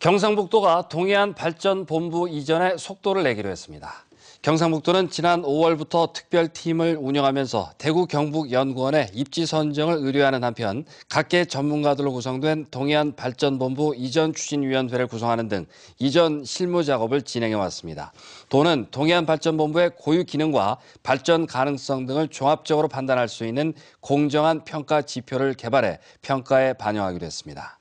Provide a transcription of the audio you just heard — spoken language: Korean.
경상북도가 동해안 발전 본부 이전에 속도를 내기로 했습니다. 경상북도는 지난 5월부터 특별팀을 운영하면서 대구 경북 연구원에 입지 선정을 의뢰하는 한편 각계 전문가들로 구성된 동해안 발전본부 이전 추진위원회를 구성하는 등 이전 실무 작업을 진행해 왔습니다. 도는 동해안 발전본부의 고유 기능과 발전 가능성 등을 종합적으로 판단할 수 있는 공정한 평가 지표를 개발해 평가에 반영하기로 했습니다.